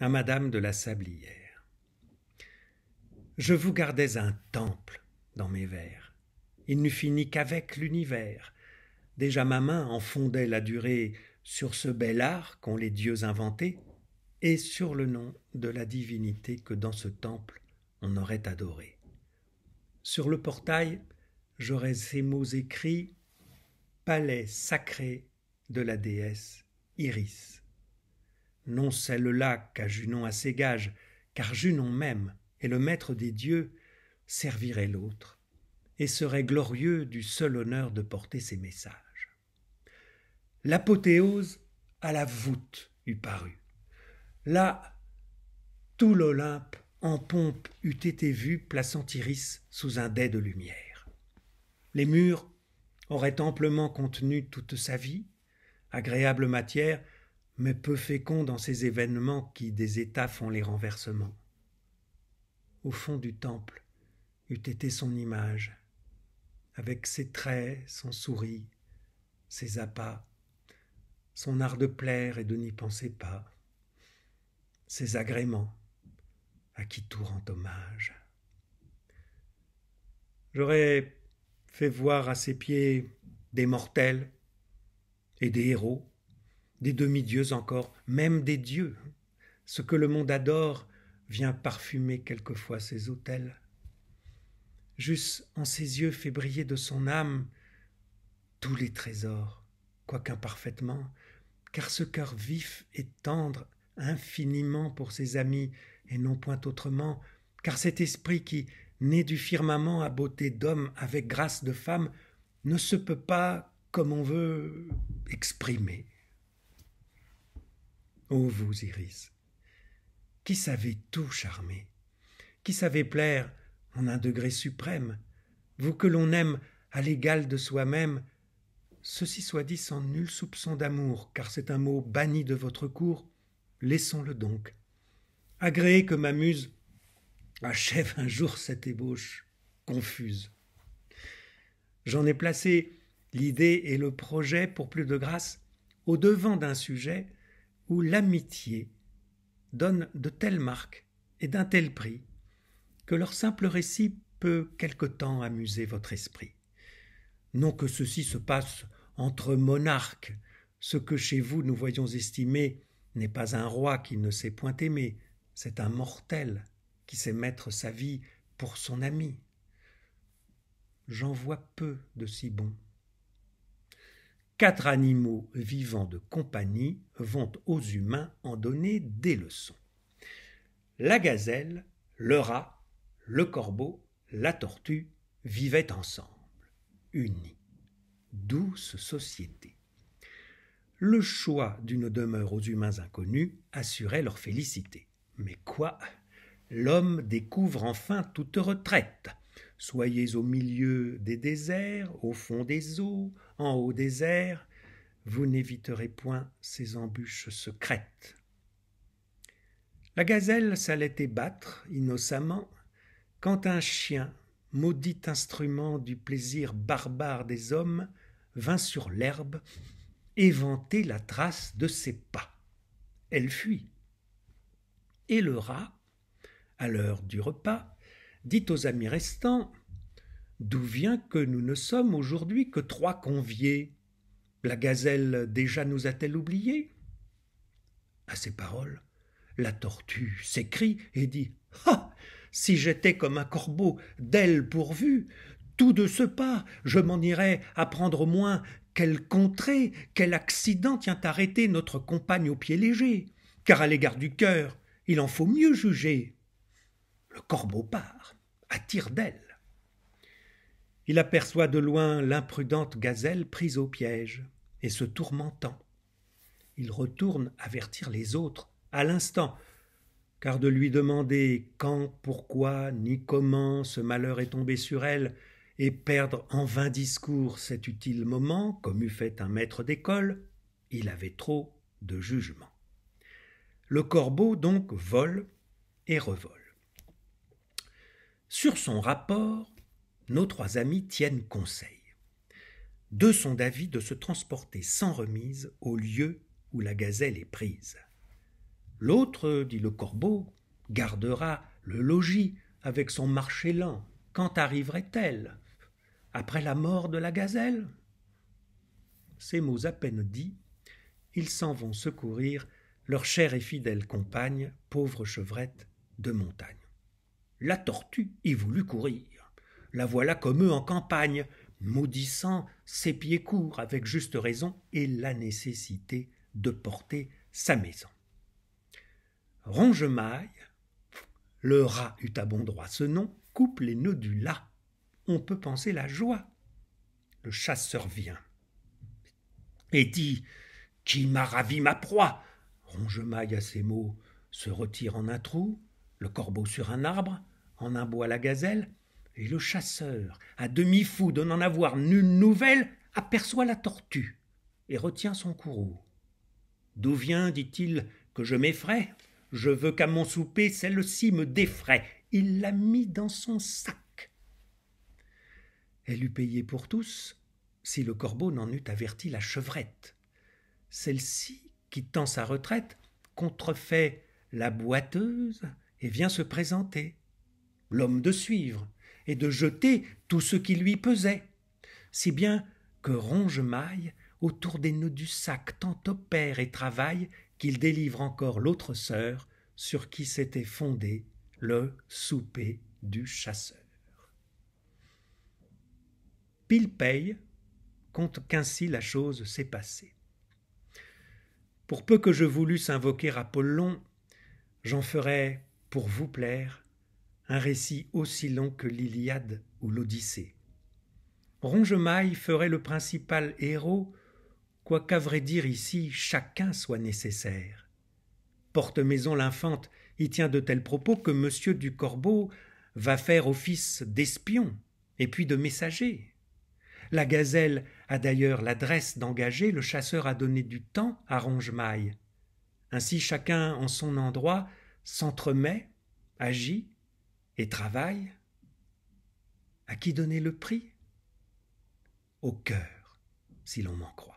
à Madame de la Sablière. Je vous gardais un temple dans mes vers. Il n'eût fini qu'avec l'univers. Déjà ma main en fondait la durée sur ce bel art qu'ont les dieux inventé et sur le nom de la divinité que dans ce temple on aurait adoré. Sur le portail, j'aurais ces mots écrits Palais sacré de la déesse Iris non celle-là qu'à Junon à ses gages, car Junon même et le maître des dieux servirait l'autre, et serait glorieux du seul honneur de porter ses messages. L'apothéose à la voûte eût paru. Là, tout l'Olympe en pompe eût été vu plaçant Iris sous un dais de lumière. Les murs auraient amplement contenu toute sa vie, agréable matière mais peu fécond dans ces événements qui des États font les renversements. Au fond du temple eût été son image, avec ses traits, son sourire, ses appâts, son art de plaire et de n'y penser pas, ses agréments, à qui tout rend hommage. J'aurais fait voir à ses pieds des mortels et des héros, des demi-dieux encore, même des dieux. Ce que le monde adore vient parfumer quelquefois ses autels. Juste en ses yeux fait briller de son âme tous les trésors, quoiqu'imparfaitement, car ce cœur vif et tendre infiniment pour ses amis, et non point autrement, car cet esprit qui, né du firmament à beauté d'homme avec grâce de femme, ne se peut pas, comme on veut, exprimer ô vous, Iris, qui savez tout charmer, qui savez plaire en un degré suprême, vous que l'on aime à l'égal de soi-même, ceci soit dit sans nul soupçon d'amour, car c'est un mot banni de votre cours, laissons-le donc. Agréez que m'amuse, achève un jour cette ébauche confuse. J'en ai placé l'idée et le projet pour plus de grâce au devant d'un sujet où l'amitié donne de telles marques et d'un tel prix que leur simple récit peut quelque temps amuser votre esprit. Non que ceci se passe entre monarques, ce que chez vous nous voyons estimer n'est pas un roi qui ne sait point aimé, c'est un mortel qui sait mettre sa vie pour son ami. J'en vois peu de si bons quatre animaux vivants de compagnie vont aux humains en donner des leçons. La gazelle, le rat, le corbeau, la tortue vivaient ensemble, unis. Douce société. Le choix d'une demeure aux humains inconnus assurait leur félicité. Mais quoi L'homme découvre enfin toute retraite. Soyez au milieu des déserts, au fond des eaux, en haut des airs, vous n'éviterez point ces embûches secrètes. La gazelle s'allait ébattre innocemment quand un chien, maudit instrument du plaisir barbare des hommes, vint sur l'herbe éventer la trace de ses pas. Elle fuit. Et le rat, à l'heure du repas, dites aux amis restants D'où vient que nous ne sommes aujourd'hui que trois conviés La gazelle déjà nous a-t-elle oubliés À ces paroles, la tortue s'écrie et dit Ah Si j'étais comme un corbeau d'aile pourvu, tout de ce pas, je m'en irais à prendre au moins quelle contrée, quel accident tient arrêté notre compagne au pied léger, car à l'égard du cœur, il en faut mieux juger. Le corbeau part attire d'elle. Il aperçoit de loin l'imprudente gazelle prise au piège et se tourmentant. Il retourne avertir les autres à l'instant, car de lui demander quand, pourquoi, ni comment ce malheur est tombé sur elle, et perdre en vain discours cet utile moment, comme eût fait un maître d'école, il avait trop de jugement. Le corbeau donc vole et revole. Sur son rapport, nos trois amis tiennent conseil. Deux sont d'avis de se transporter sans remise au lieu où la gazelle est prise. L'autre, dit le corbeau, gardera le logis avec son marché lent. Quand arriverait-elle Après la mort de la gazelle Ces mots à peine dits, ils s'en vont secourir leur chère et fidèle compagne, pauvre chevrette de montagne. La tortue y voulut courir. La voilà comme eux en campagne, maudissant ses pieds courts avec juste raison et la nécessité de porter sa maison. Rongemaille, le rat eut à bon droit ce nom, coupe les nœuds du la. On peut penser la joie. Le chasseur vient et dit Qui m'a ravi ma proie Rongemaille à ces mots se retire en un trou, le corbeau sur un arbre, en un bois la gazelle, et le chasseur, à demi fou de n'en avoir nulle nouvelle, aperçoit la tortue et retient son courroux. D'où vient, dit-il, que je m'effraie Je veux qu'à mon souper celle-ci me défraie. Il l'a mis dans son sac. Elle eût payé pour tous si le corbeau n'en eût averti la chevrette. Celle-ci, quittant sa retraite, contrefait la boiteuse, et vient se présenter. L'homme de suivre et de jeter tout ce qui lui pesait, si bien que ronge-maille autour des nœuds du sac, tant opère et travaille qu'il délivre encore l'autre sœur sur qui s'était fondé le souper du chasseur. Pilpay compte qu'ainsi la chose s'est passée. Pour peu que je voulusse invoquer Apollon, j'en ferais pour vous plaire, un récit aussi long que l'Iliade ou l'Odyssée. Rongemaille ferait le principal héros, quoiqu'à vrai dire ici chacun soit nécessaire. Porte-maison l'infante y tient de tels propos que Monsieur du Corbeau va faire office d'espion et puis de messager. La gazelle a d'ailleurs l'adresse d'engager, le chasseur a donné du temps à Rongemaille. Ainsi chacun en son endroit s'entremet, agit et travaille, à qui donner le prix Au cœur, si l'on m'en croit.